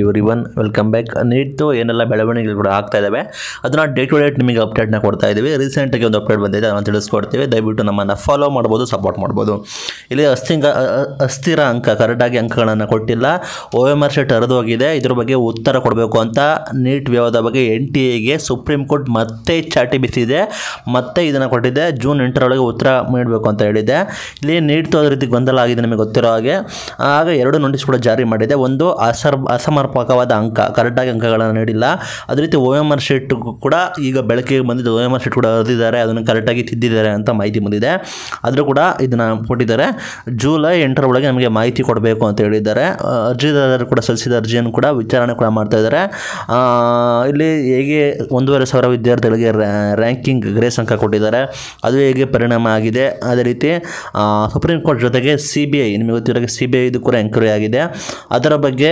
ಇವ್ರಿ everyone welcome back ನೀಟ್ದು ಏನೆಲ್ಲ ಬೆಳವಣಿಗೆಗಳು ಕೂಡ ಆಗ್ತಾ ಇದ್ದಾವೆ ಅದನ್ನು ಡೇ ಟು ಡೇಟ್ ನಿಮಗೆ ಅಪ್ಡೇಟ್ನ ಕೊಡ್ತಾ ಇದ್ದೀವಿ ರೀಸೆಂಟಾಗಿ ಒಂದು ಅಪ್ಡೇಟ್ ಬಂದಿದೆ ಅದನ್ನು ತಿಳಿಸ್ಕೊಡ್ತೀವಿ ದಯವಿಟ್ಟು ನಮ್ಮನ್ನು ಫಾಲೋ ಮಾಡ್ಬೋದು ಸಪೋರ್ಟ್ ಮಾಡ್ಬೋದು ಇಲ್ಲಿ ಅಸ್ಥಿಂಗ ಅಸ್ಥಿರ ಅಂಕ ಕರೆಕ್ಟಾಗಿ ಅಂಕಗಳನ್ನು ಕೊಟ್ಟಿಲ್ಲ ಒ ಎಮ್ ಆರ್ ಶೀಟ್ ಹರಿದೋಗಿದೆ ಇದ್ರ ಬಗ್ಗೆ ಉತ್ತರ ಕೊಡಬೇಕು ಅಂತ ನೀಟ್ ವ್ಯವಹಾರದ ಬಗ್ಗೆ ಎನ್ ಟಿ ಎಗೆ ಸುಪ್ರೀಂ ಕೋರ್ಟ್ ಮತ್ತೆ ಚಾಟಿ ಬಿಸಿದೆ ಮತ್ತೆ ಇದನ್ನು ಕೊಟ್ಟಿದೆ ಜೂನ್ ಎಂಟರೊಳಗೆ ಉತ್ತರ ನೀಡಬೇಕು ಅಂತ ಹೇಳಿದೆ ಇಲ್ಲಿ ನೀಟ್ ಅದರ ರೀತಿ ಗೊಂದಲ ಆಗಿದೆ ನಿಮಗೆ ಗೊತ್ತಿರೋ ಹಾಗೆ ಆಗ ಎರಡು ನೋಟಿಸ್ ಕೂಡ ಜಾರಿ ಮಾಡಿದೆ ಒಂದು ಅಸರ್ ಅಸಮರ್ಪಕವಾದ ಅಂಕ ಕರೆಕ್ಟಾಗಿ ಅಂಕಗಳನ್ನು ನೀಡಿಲ್ಲ ಅದೇ ರೀತಿ ಓ ಎಮ್ ಆರ್ ಶೀಟ್ ಕೂಡ ಈಗ ಬೆಳಕಿಗೆ ಬಂದಿದ್ದು ಓ ಎಮ್ ಆರ್ ಶೀಟ್ ಕೂಡ ಬರೆದಿದ್ದಾರೆ ಅದನ್ನು ಕರೆಕ್ಟಾಗಿ ತಿದ್ದಿದ್ದಾರೆ ಅಂತ ಮಾಹಿತಿ ಬಂದಿದೆ ಆದರೂ ಕೂಡ ಇದನ್ನು ಕೊಟ್ಟಿದ್ದಾರೆ ಜೂಲೈ ಎಂಟರ ಒಳಗೆ ನಮಗೆ ಮಾಹಿತಿ ಕೊಡಬೇಕು ಅಂತ ಹೇಳಿದ್ದಾರೆ ಅರ್ಜಿದಾರರು ಕೂಡ ಸಲ್ಲಿಸಿದ ಅರ್ಜಿಯನ್ನು ಕೂಡ ವಿಚಾರಣೆ ಕೂಡ ಮಾಡ್ತಾ ಇದ್ದಾರೆ ಇಲ್ಲಿ ಹೇಗೆ ಒಂದೂವರೆ ಸಾವಿರ ವಿದ್ಯಾರ್ಥಿಗಳಿಗೆ ರ್ಯಾಂಕಿಂಗ್ ಗ್ರೇಸ್ ಅಂಕ ಕೊಟ್ಟಿದ್ದಾರೆ ಅದು ಹೇಗೆ ಪರಿಣಾಮ ಆಗಿದೆ ಅದೇ ರೀತಿ ಸುಪ್ರೀಂ ಕೋರ್ಟ್ ಜೊತೆಗೆ ಸಿ ಬಿ ಐ ನಿಮಗೆ ಗೊತ್ತಿರೋ ಸಿ ಬಿ ಇದು ಕೂಡ ಎಂಕ್ವೈರಿ ಆಗಿದೆ ಅದರ ಬಗ್ಗೆ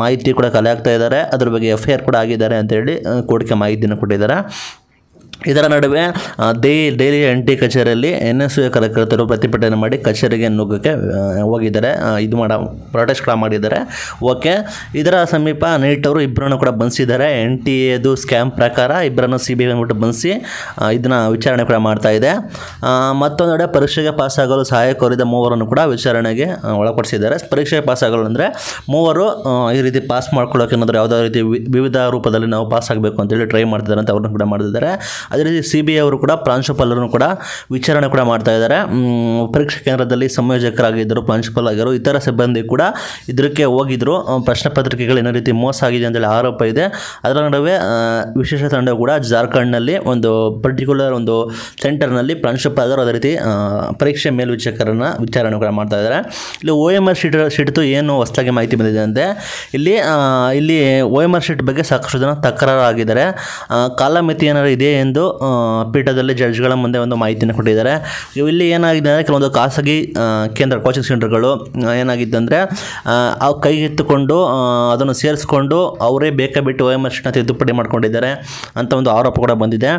ಮಾಹಿತಿ ಕೂಡ ಕಲೆ ಆಗ್ತಾ ಇದ್ದಾರೆ ಅದ್ರ ಬಗ್ಗೆ ಎಫ್ ಐ ಆರ್ ಕೂಡ ಆಗಿದ್ದಾರೆ ಅಂತ ಹೇಳಿ ಕೋರ್ಟ್ಗೆ ಮಾಹಿತಿಯನ್ನು ಕೊಟ್ಟಿದ್ದಾರೆ ಇದರ ನಡುವೆ ದೇ ಡೈಲಿ ಎನ್ ಟಿ ಕಚೇರಿಯಲ್ಲಿ ಎನ್ ಎಸ್ ಯು ಕಾರ್ಯಕರ್ತರು ಪ್ರತಿಭಟನೆ ಮಾಡಿ ಕಚೇರಿಗೆ ನುಗ್ಗಕ್ಕೆ ಹೋಗಿದ್ದಾರೆ ಇದು ಮಾಡ ಪ್ರೊಟೆಸ್ಟ್ ಕೂಡ ಮಾಡಿದ್ದಾರೆ ಓಕೆ ಇದರ ಸಮೀಪ ನೈಟ್ ಅವರು ಇಬ್ಬರನ್ನು ಕೂಡ ಬಂಧಿಸಿದ್ದಾರೆ ಎನ್ ಟಿ ಎದು ಸ್ಕ್ಯಾಮ್ ಪ್ರಕಾರ ಇಬ್ಬರನ್ನು ಸಿ ಬಿ ಅಂದ್ಬಿಟ್ಟು ಬಂದಿಸಿ ಇದನ್ನು ವಿಚಾರಣೆ ಕೂಡ ಮಾಡ್ತಾ ಇದೆ ಮತ್ತೊಂದೆಡೆ ಪರೀಕ್ಷೆಗೆ ಪಾಸಾಗಲು ಕೋರಿದ ಮೂವರನ್ನು ಕೂಡ ವಿಚಾರಣೆಗೆ ಒಳಪಡಿಸಿದ್ದಾರೆ ಪರೀಕ್ಷೆಗೆ ಪಾಸಾಗಲು ಅಂದರೆ ಮೂವರು ಈ ರೀತಿ ಪಾಸ್ ಮಾಡ್ಕೊಳ್ಳೋಕೆ ಏನಾದರೂ ಯಾವುದೇ ರೀತಿ ವಿವಿಧ ರೂಪದಲ್ಲಿ ನಾವು ಪಾಸ್ ಆಗಬೇಕು ಅಂತೇಳಿ ಟ್ರೈ ಮಾಡ್ತಿದ್ದಾರೆ ಅಂತ ಅವ್ರನ್ನ ಕೂಡ ಮಾಡಿದ್ದಾರೆ ಅದೇ ರೀತಿ ಸಿ ಬಿ ಐ ಅವರು ಕೂಡ ಪ್ರಾಂಶುಪಾಲರನ್ನು ಕೂಡ ವಿಚಾರಣೆ ಕೂಡ ಮಾಡ್ತಾ ಇದ್ದಾರೆ ಪರೀಕ್ಷಾ ಕೇಂದ್ರದಲ್ಲಿ ಸಂಯೋಜಕರಾಗಿದ್ದರು ಪ್ರಾಂಶುಪಾಲ ಆಗಿದ್ದರು ಇತರ ಸಿಬ್ಬಂದಿ ಕೂಡ ಇದಕ್ಕೆ ಹೋಗಿದ್ದರು ಪ್ರಶ್ನೆ ಪತ್ರಿಕೆಗಳು ಏನೋ ರೀತಿ ಮೋಸ ಆಗಿದೆ ಅಂತೇಳಿ ಆರೋಪ ಇದೆ ಅದರ ನಡುವೆ ವಿಶೇಷ ತಂಡ ಕೂಡ ಜಾರ್ಖಂಡ್ನಲ್ಲಿ ಒಂದು ಪರ್ಟಿಕ್ಯುಲರ್ ಒಂದು ಸೆಂಟರ್ನಲ್ಲಿ ಪ್ರಾಂಶುಪಾಲರು ಅದೇ ರೀತಿ ಪರೀಕ್ಷೆ ಮೇಲ್ವಿಚಾರಕರನ್ನ ವಿಚಾರಣೆ ಕೂಡ ಮಾಡ್ತಾ ಇದ್ದಾರೆ ಇಲ್ಲಿ ಓ ಎಮ್ ಆರ್ ಶೀಟ್ ಶೀಟ್ದು ಏನು ಹೊಸದಾಗಿ ಮಾಹಿತಿ ಬಂದಿದೆ ಅಂತೆ ಇಲ್ಲಿ ಇಲ್ಲಿ ಓ ಎಮ್ ಆರ್ ಶೀಟ್ ಬಗ್ಗೆ ಸಾಕಷ್ಟು ಜನ ತಕರಾರು ಆಗಿದ್ದಾರೆ ಕಾಲಮಿತಿ ಏನಾರು ಇದೆ ಎಂದು ಎಂದು ಪೀಠದಲ್ಲಿ ಜಡ್ಜ್ಗಳ ಮುಂದೆ ಒಂದು ಮಾಹಿತಿಯನ್ನು ಕೊಟ್ಟಿದ್ದಾರೆ ಇಲ್ಲಿ ಏನಾಗಿದೆ ಅಂದರೆ ಕೆಲವೊಂದು ಖಾಸಗಿ ಕೇಂದ್ರ ಕೋಚಿಂಗ್ ಸೆಂಟರ್ಗಳು ಏನಾಗಿತ್ತು ಅಂದರೆ ಕೈ ಅದನ್ನು ಸೇರಿಸ್ಕೊಂಡು ಅವರೇ ಬೇಕಾ ಬಿಟ್ಟು ಓ ಎಮ್ ಆರ್ ತಿದ್ದುಪಡಿ ಮಾಡ್ಕೊಂಡಿದ್ದಾರೆ ಅಂತ ಒಂದು ಆರೋಪ ಕೂಡ ಬಂದಿದೆ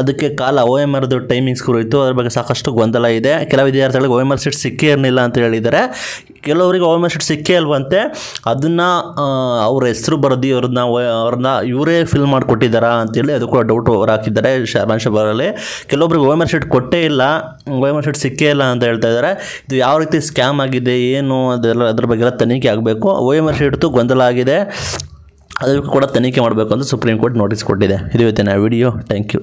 ಅದಕ್ಕೆ ಕಾಲ ಓ ಎಮ್ ಆರ್ದು ಟೈಮಿಂಗ್ಸ್ ಕುರಿತು ಅದ್ರ ಬಗ್ಗೆ ಸಾಕಷ್ಟು ಗೊಂದಲ ಇದೆ ಕೆಲವು ವಿದ್ಯಾರ್ಥಿಗಳಿಗೆ ಓ ಎಮ್ ಆರ್ ಸೀಟ್ ಸಿಕ್ಕೇ ಇರಲಿಲ್ಲ ಅಂತ ಹೇಳಿದ್ದಾರೆ ಕೆಲವರಿಗೆ ಎಸ್ ಶೀಟ್ ಸಿಕ್ಕೇ ಅಲ್ವಂತೆ ಅದನ್ನು ಅವ್ರ ಹೆಸರು ಬರೆದಿ ಅವ್ರನ್ನ ಅವ್ರನ್ನ ಇವರೇ ಫಿಲ್ ಮಾಡಿಕೊಟ್ಟಿದ್ದಾರಾ ಅಂತೇಳಿ ಅದು ಕೂಡ ಡೌಟ್ ಅವ್ರು ಹಾಕಿದ್ದಾರೆ ಶಾಬಾನ್ ಶಬರಲ್ಲಿ ಕೆಲವೊಬ್ರಿಗೆ ಎಸ್ ಶೀಟ್ ಕೊಟ್ಟೇ ಇಲ್ಲ ಎಸ್ ಶೀಟ್ ಸಿಕ್ಕೇ ಇಲ್ಲ ಅಂತ ಹೇಳ್ತಾ ಇದ್ದಾರೆ ಇದು ಯಾವ ರೀತಿ ಸ್ಕ್ಯಾಮ್ ಆಗಿದೆ ಏನು ಅದೆಲ್ಲ ಅದ್ರ ಬಗ್ಗೆ ಎಲ್ಲ ತನಿಖೆ ಆಗಬೇಕು ಎಸ್ ಶೀಟ್ದು ಗೊಂದಲ ಆಗಿದೆ ಅದಕ್ಕೂ ಕೂಡ ತನಿಖೆ ಮಾಡಬೇಕು ಅಂತ ಸುಪ್ರೀಂ ಕೋರ್ಟ್ ನೋಟಿಸ್ ಕೊಟ್ಟಿದೆ ಇದು ಇವತ್ತಿನ ವಿಡಿಯೋ ಥ್ಯಾಂಕ್ ಯು